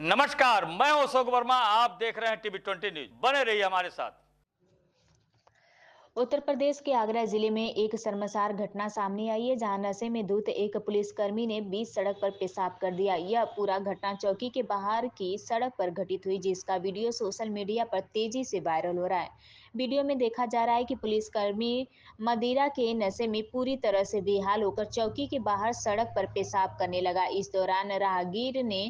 नमस्कार मैं अशोक वर्मा आप देख रहे हैं टीवी ट्वेंटी न्यूज बने रहिए हमारे साथ उत्तर प्रदेश के आगरा जिले में एक शर्मसार घटना सामने आई है जहां नशे में धूत एक पुलिसकर्मी ने बीच सड़क पर पेशाब कर दिया यह पूरा घटना चौकी के बाहर की सड़क पर घटित हुई जिसका वीडियो सोशल मीडिया पर तेजी से वायरल हो रहा है वीडियो में देखा जा रहा है कि पुलिसकर्मी मदिरा के नशे में पूरी तरह से बेहाल होकर चौकी के बाहर सड़क पर पेशाब करने लगा इस दौरान राहगीर ने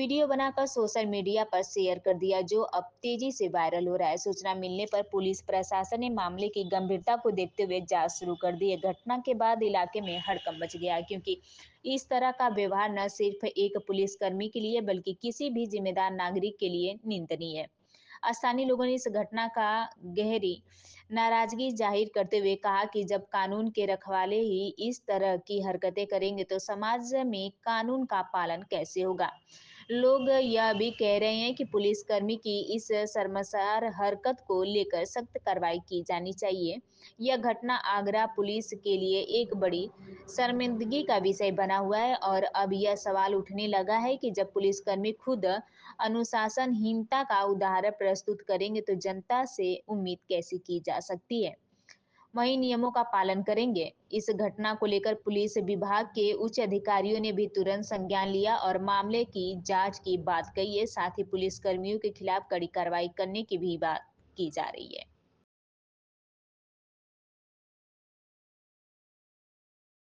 वीडियो बनाकर सोशल मीडिया पर शेयर कर दिया जो अब तेजी से वायरल हो रहा है सूचना मिलने पर पुलिस प्रशासन ने मामले की गंभीरता को देखते हुए जांच शुरू कर दी है घटना के बाद इलाके में हड़कम मच गया क्योंकि इस तरह का व्यवहार न सिर्फ एक पुलिसकर्मी के लिए बल्कि किसी भी जिम्मेदार नागरिक के लिए निंदनीय है स्थानीय लोगों ने इस घटना का गहरी नाराजगी जाहिर करते हुए कहा कि जब कानून के रखवाले ही इस तरह की हरकतें करेंगे तो समाज में कानून का पालन कैसे होगा लोग यह भी कह रहे हैं कि पुलिसकर्मी की इस शर्मसार हरकत को लेकर सख्त कार्रवाई की जानी चाहिए यह घटना आगरा पुलिस के लिए एक बड़ी शर्मिंदगी का विषय बना हुआ है और अब यह सवाल उठने लगा है कि जब पुलिसकर्मी खुद अनुशासनहीनता का उदाहरण प्रस्तुत करेंगे तो जनता से उम्मीद कैसी की जा सकती है वही नियमों का पालन करेंगे इस घटना को लेकर पुलिस विभाग के उच्च अधिकारियों ने भी तुरंत संज्ञान लिया और मामले की जांच की बात कही है साथ ही पुलिस कर्मियों के खिलाफ कड़ी कार्रवाई करने की भी बात की जा रही है